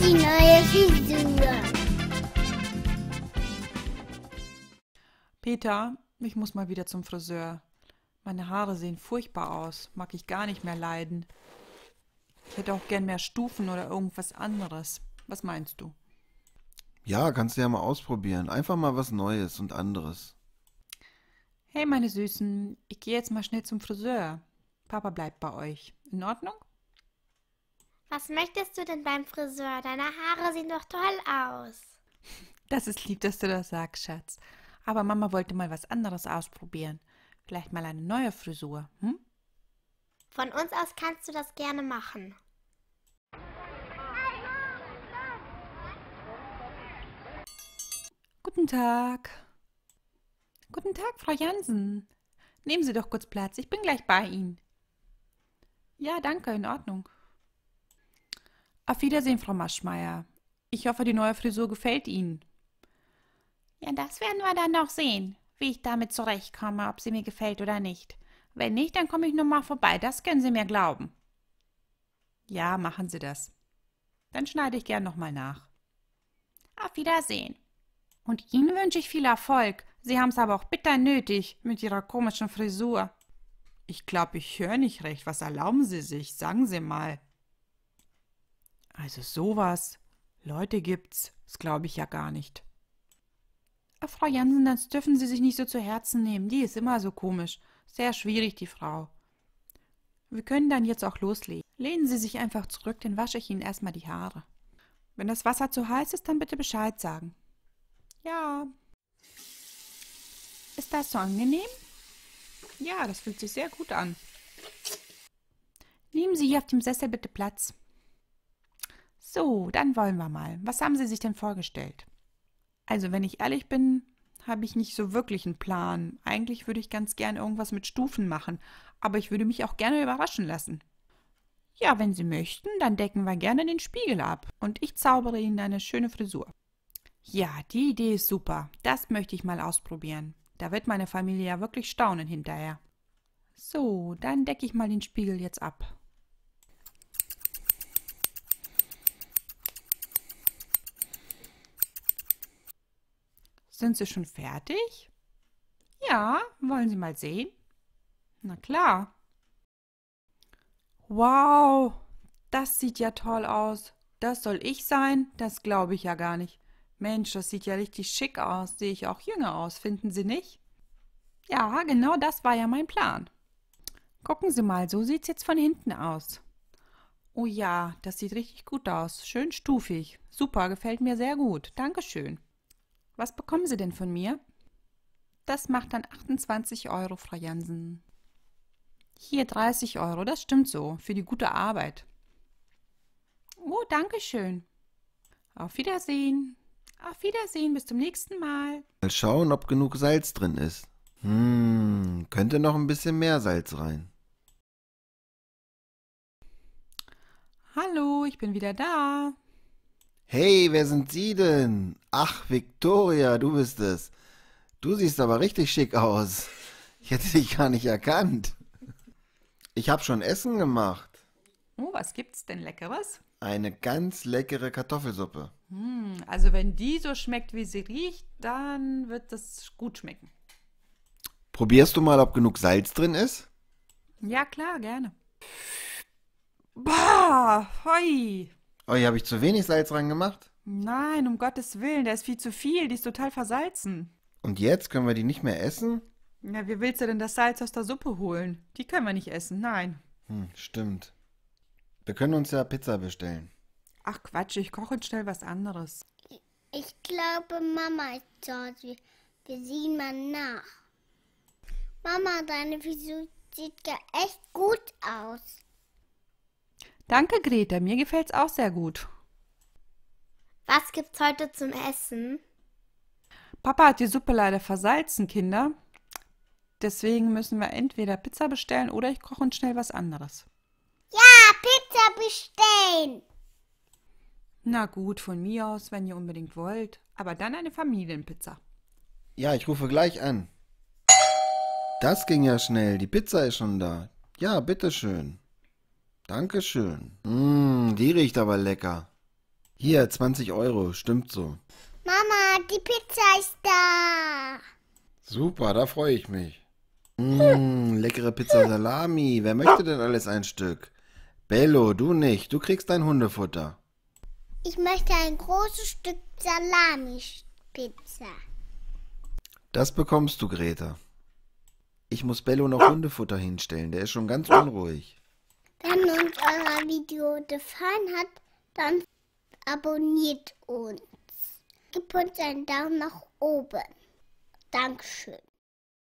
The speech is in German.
die neue Frisur. Peter, ich muss mal wieder zum Friseur. Meine Haare sehen furchtbar aus, mag ich gar nicht mehr leiden. Ich hätte auch gern mehr Stufen oder irgendwas anderes. Was meinst du? Ja, kannst du ja mal ausprobieren. Einfach mal was Neues und anderes. Hey, meine Süßen, ich gehe jetzt mal schnell zum Friseur. Papa bleibt bei euch. In Ordnung? Was möchtest du denn beim Friseur? Deine Haare sehen doch toll aus. Das ist lieb, dass du das sagst, Schatz. Aber Mama wollte mal was anderes ausprobieren. Vielleicht mal eine neue Frisur, hm? Von uns aus kannst du das gerne machen. Guten Tag. Guten Tag, Frau Jansen. Nehmen Sie doch kurz Platz, ich bin gleich bei Ihnen. Ja, danke, in Ordnung. Auf Wiedersehen, Frau Maschmeier. Ich hoffe, die neue Frisur gefällt Ihnen. Ja, das werden wir dann noch sehen, wie ich damit zurechtkomme, ob sie mir gefällt oder nicht. Wenn nicht, dann komme ich nur mal vorbei, das können Sie mir glauben. Ja, machen Sie das. Dann schneide ich gern nochmal nach. Auf Wiedersehen. Und Ihnen wünsche ich viel Erfolg. Sie haben es aber auch bitter nötig mit Ihrer komischen Frisur. Ich glaube, ich höre nicht recht. Was erlauben Sie sich? Sagen Sie mal. Also sowas. Leute gibt's. Das glaube ich ja gar nicht. Ach, äh, Frau Jansen, das dürfen Sie sich nicht so zu Herzen nehmen. Die ist immer so komisch. Sehr schwierig, die Frau. Wir können dann jetzt auch loslegen. Lehnen Sie sich einfach zurück, dann wasche ich Ihnen erstmal die Haare. Wenn das Wasser zu heiß ist, dann bitte Bescheid sagen. Ja. Ist das so angenehm? Ja, das fühlt sich sehr gut an. Nehmen Sie hier auf dem Sessel bitte Platz. So, dann wollen wir mal. Was haben Sie sich denn vorgestellt? Also, wenn ich ehrlich bin, habe ich nicht so wirklich einen Plan. Eigentlich würde ich ganz gern irgendwas mit Stufen machen, aber ich würde mich auch gerne überraschen lassen. Ja, wenn Sie möchten, dann decken wir gerne den Spiegel ab und ich zaubere Ihnen eine schöne Frisur. Ja, die Idee ist super. Das möchte ich mal ausprobieren. Da wird meine Familie ja wirklich staunen hinterher. So, dann decke ich mal den Spiegel jetzt ab. Sind Sie schon fertig? Ja, wollen Sie mal sehen? Na klar. Wow, das sieht ja toll aus. Das soll ich sein? Das glaube ich ja gar nicht. Mensch, das sieht ja richtig schick aus. Sehe ich auch jünger aus, finden Sie nicht? Ja, genau das war ja mein Plan. Gucken Sie mal, so sieht's jetzt von hinten aus. Oh ja, das sieht richtig gut aus. Schön stufig. Super, gefällt mir sehr gut. Dankeschön. Was bekommen Sie denn von mir? Das macht dann 28 Euro, Frau Jansen. Hier 30 Euro, das stimmt so, für die gute Arbeit. Oh, danke schön. Auf Wiedersehen. Auf Wiedersehen, bis zum nächsten Mal. Mal schauen, ob genug Salz drin ist. Hm, könnte noch ein bisschen mehr Salz rein. Hallo, ich bin wieder da. Hey, wer sind Sie denn? Ach, Victoria, du bist es. Du siehst aber richtig schick aus. Ich hätte dich gar nicht erkannt. Ich habe schon Essen gemacht. Oh, was gibt's denn Leckeres? Eine ganz leckere Kartoffelsuppe. Hm, also wenn die so schmeckt, wie sie riecht, dann wird das gut schmecken. Probierst du mal, ob genug Salz drin ist? Ja, klar, gerne. Bah, hoi. Oh, hier habe ich zu wenig Salz reingemacht. Nein, um Gottes Willen, der ist viel zu viel. Die ist total versalzen. Und jetzt können wir die nicht mehr essen? Na, wie willst du denn das Salz aus der Suppe holen? Die können wir nicht essen, nein. Hm, stimmt. Wir können uns ja Pizza bestellen. Ach Quatsch, ich koche und schnell was anderes. Ich glaube, Mama ist dort. Wir, wir sehen mal nach. Mama, deine Frisur sieht ja echt gut aus. Danke, Greta. Mir gefällt's auch sehr gut. Was gibt's heute zum Essen? Papa hat die Suppe leider versalzen, Kinder. Deswegen müssen wir entweder Pizza bestellen oder ich koche uns schnell was anderes. Ja, Pizza bestellen! Na gut, von mir aus, wenn ihr unbedingt wollt. Aber dann eine Familienpizza. Ja, ich rufe gleich an. Das ging ja schnell. Die Pizza ist schon da. Ja, bitteschön. Dankeschön. Mmh, die riecht aber lecker. Hier, 20 Euro, stimmt so. Mama, die Pizza ist da. Super, da freue ich mich. Mmh, leckere Pizza Salami. Wer möchte denn alles ein Stück? Bello, du nicht. Du kriegst dein Hundefutter. Ich möchte ein großes Stück Salami-Pizza. Das bekommst du, Greta. Ich muss Bello noch Hundefutter hinstellen. Der ist schon ganz unruhig. Wenn uns euer Video gefallen hat, dann abonniert uns. Gib uns einen Daumen nach oben. Dankeschön.